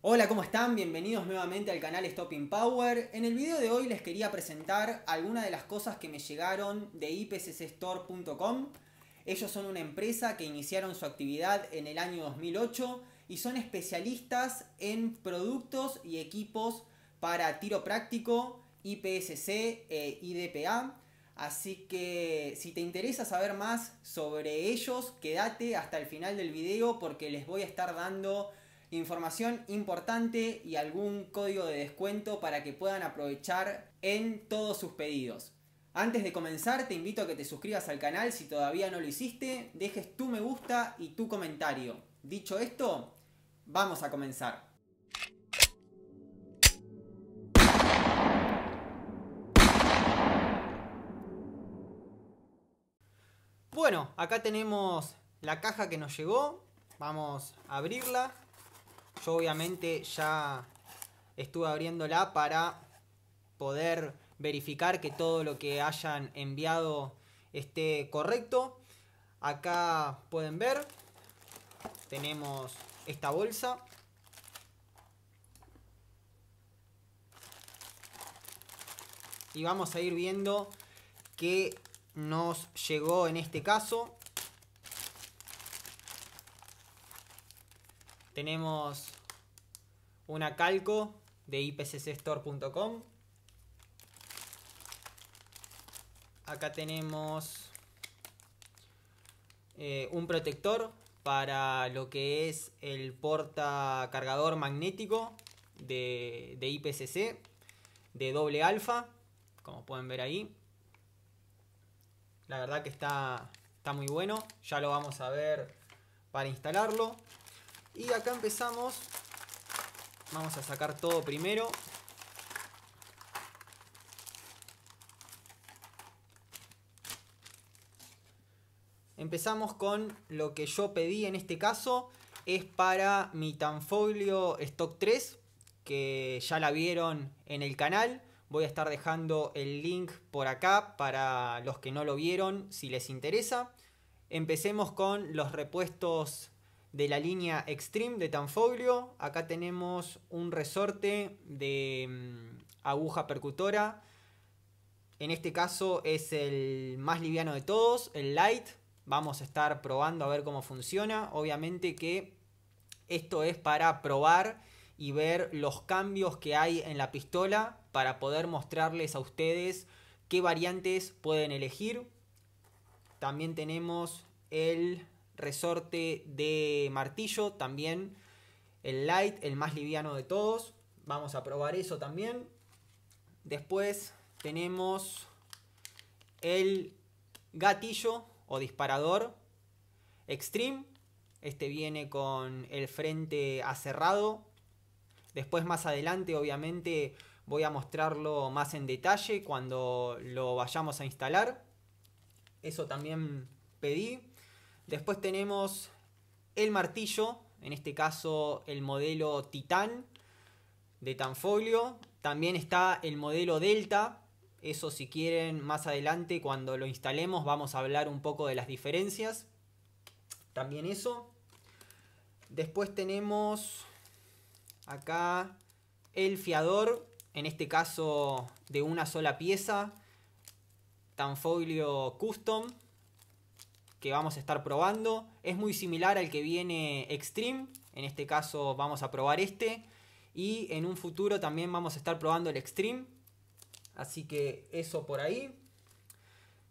Hola, ¿cómo están? Bienvenidos nuevamente al canal Stopping Power. En el video de hoy les quería presentar algunas de las cosas que me llegaron de ipccstore.com. Ellos son una empresa que iniciaron su actividad en el año 2008 y son especialistas en productos y equipos para tiro práctico, IPSC e IDPA. Así que si te interesa saber más sobre ellos, quédate hasta el final del video porque les voy a estar dando información importante y algún código de descuento para que puedan aprovechar en todos sus pedidos. Antes de comenzar te invito a que te suscribas al canal si todavía no lo hiciste, dejes tu me gusta y tu comentario. Dicho esto, vamos a comenzar. Bueno, acá tenemos la caja que nos llegó. Vamos a abrirla. Yo obviamente ya estuve abriéndola para poder verificar que todo lo que hayan enviado esté correcto. Acá pueden ver, tenemos esta bolsa. Y vamos a ir viendo que nos llegó en este caso. Tenemos una calco de ipccstore.com. Acá tenemos eh, un protector para lo que es el porta cargador magnético de, de IPCC de doble alfa, como pueden ver ahí. La verdad que está, está muy bueno, ya lo vamos a ver para instalarlo. Y acá empezamos. Vamos a sacar todo primero. Empezamos con lo que yo pedí en este caso. Es para mi Tanfolio Stock 3, que ya la vieron en el canal. Voy a estar dejando el link por acá para los que no lo vieron, si les interesa. Empecemos con los repuestos de la línea Extreme de Tanfoglio. Acá tenemos un resorte de mm, aguja percutora. En este caso es el más liviano de todos, el Light. Vamos a estar probando a ver cómo funciona. Obviamente que esto es para probar y ver los cambios que hay en la pistola para poder mostrarles a ustedes qué variantes pueden elegir. También tenemos el resorte de martillo también. El light, el más liviano de todos. Vamos a probar eso también. Después tenemos el gatillo o disparador extreme. Este viene con el frente aserrado. Después más adelante obviamente voy a mostrarlo más en detalle cuando lo vayamos a instalar. Eso también pedí. Después tenemos el martillo, en este caso el modelo Titán de Tanfolio. También está el modelo Delta. Eso si quieren más adelante cuando lo instalemos vamos a hablar un poco de las diferencias. También eso. Después tenemos acá el fiador, en este caso de una sola pieza, Tanfolio Custom que vamos a estar probando. Es muy similar al que viene Extreme, en este caso vamos a probar este. Y en un futuro también vamos a estar probando el Extreme. Así que eso por ahí.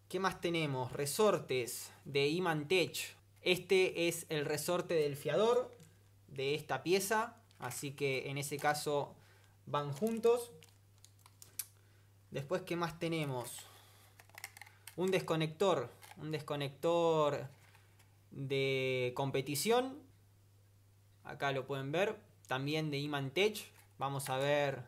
¿Qué más tenemos? Resortes de Imantech. Este es el resorte del fiador de esta pieza. Así que en ese caso van juntos. Después, ¿qué más tenemos? Un desconector un desconector de competición. Acá lo pueden ver. También de Imantech. Vamos a ver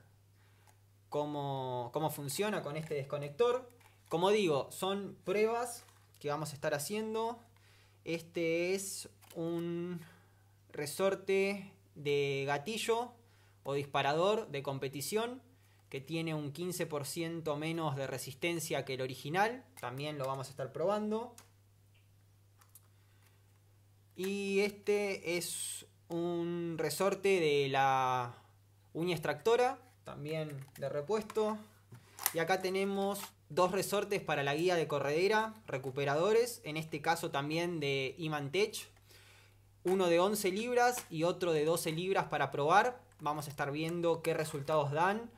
cómo, cómo funciona con este desconector. Como digo, son pruebas que vamos a estar haciendo. Este es un resorte de gatillo o disparador de competición que tiene un 15% menos de resistencia que el original. También lo vamos a estar probando. Y este es un resorte de la uña extractora, también de repuesto. Y acá tenemos dos resortes para la guía de corredera, recuperadores, en este caso también de Imantech. Uno de 11 libras y otro de 12 libras para probar. Vamos a estar viendo qué resultados dan.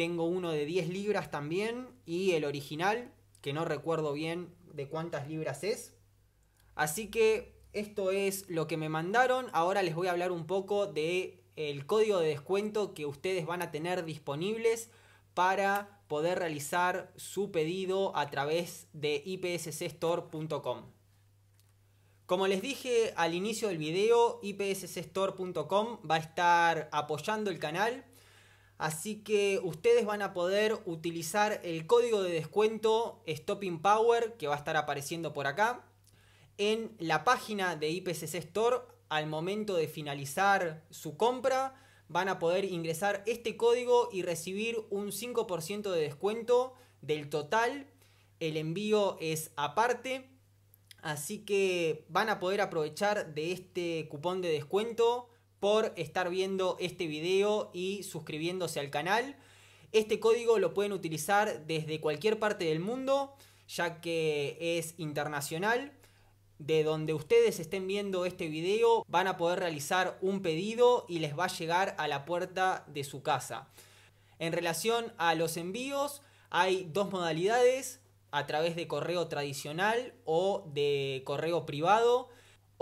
Tengo uno de 10 libras también y el original, que no recuerdo bien de cuántas libras es. Así que esto es lo que me mandaron. Ahora les voy a hablar un poco de el código de descuento que ustedes van a tener disponibles para poder realizar su pedido a través de ipscstore.com. Como les dije al inicio del video, ipscstore.com va a estar apoyando el canal Así que ustedes van a poder utilizar el código de descuento Stopping Power que va a estar apareciendo por acá en la página de IPCC Store al momento de finalizar su compra van a poder ingresar este código y recibir un 5% de descuento del total. El envío es aparte, así que van a poder aprovechar de este cupón de descuento por estar viendo este video y suscribiéndose al canal. Este código lo pueden utilizar desde cualquier parte del mundo, ya que es internacional. De donde ustedes estén viendo este video, van a poder realizar un pedido y les va a llegar a la puerta de su casa. En relación a los envíos, hay dos modalidades, a través de correo tradicional o de correo privado.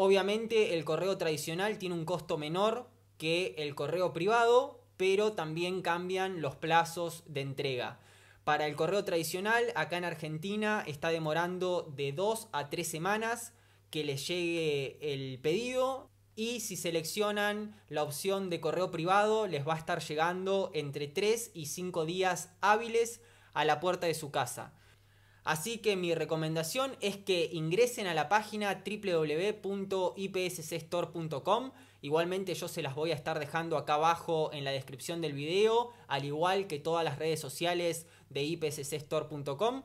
Obviamente el correo tradicional tiene un costo menor que el correo privado, pero también cambian los plazos de entrega. Para el correo tradicional, acá en Argentina está demorando de 2 a 3 semanas que les llegue el pedido y si seleccionan la opción de correo privado les va a estar llegando entre 3 y 5 días hábiles a la puerta de su casa. Así que mi recomendación es que ingresen a la página www.ipscstore.com. Igualmente yo se las voy a estar dejando acá abajo en la descripción del video, al igual que todas las redes sociales de ipscstore.com.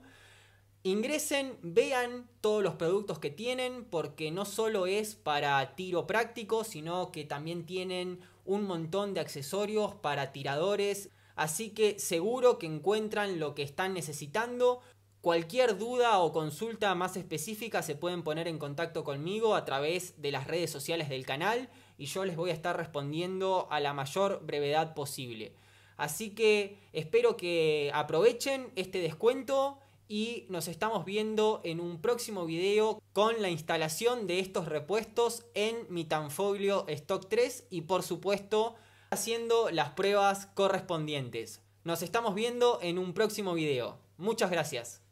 Ingresen, vean todos los productos que tienen, porque no solo es para tiro práctico, sino que también tienen un montón de accesorios para tiradores. Así que seguro que encuentran lo que están necesitando. Cualquier duda o consulta más específica se pueden poner en contacto conmigo a través de las redes sociales del canal y yo les voy a estar respondiendo a la mayor brevedad posible. Así que espero que aprovechen este descuento y nos estamos viendo en un próximo video con la instalación de estos repuestos en mi Tanfoglio Stock 3 y por supuesto haciendo las pruebas correspondientes. Nos estamos viendo en un próximo video. Muchas gracias.